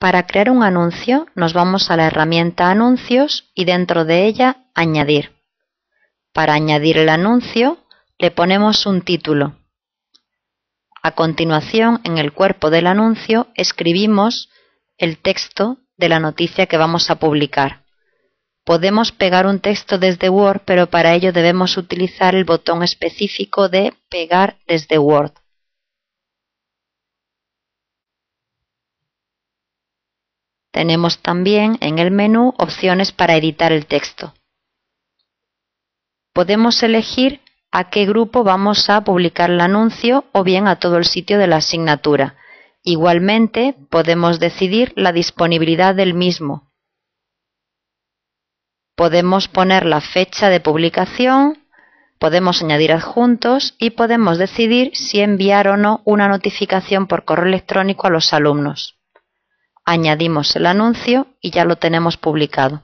Para crear un anuncio nos vamos a la herramienta Anuncios y dentro de ella Añadir. Para añadir el anuncio le ponemos un título. A continuación, en el cuerpo del anuncio escribimos el texto de la noticia que vamos a publicar. Podemos pegar un texto desde Word, pero para ello debemos utilizar el botón específico de Pegar desde Word. Tenemos también en el menú opciones para editar el texto. Podemos elegir a qué grupo vamos a publicar el anuncio o bien a todo el sitio de la asignatura. Igualmente, podemos decidir la disponibilidad del mismo. Podemos poner la fecha de publicación, podemos añadir adjuntos y podemos decidir si enviar o no una notificación por correo electrónico a los alumnos añadimos el anuncio y ya lo tenemos publicado.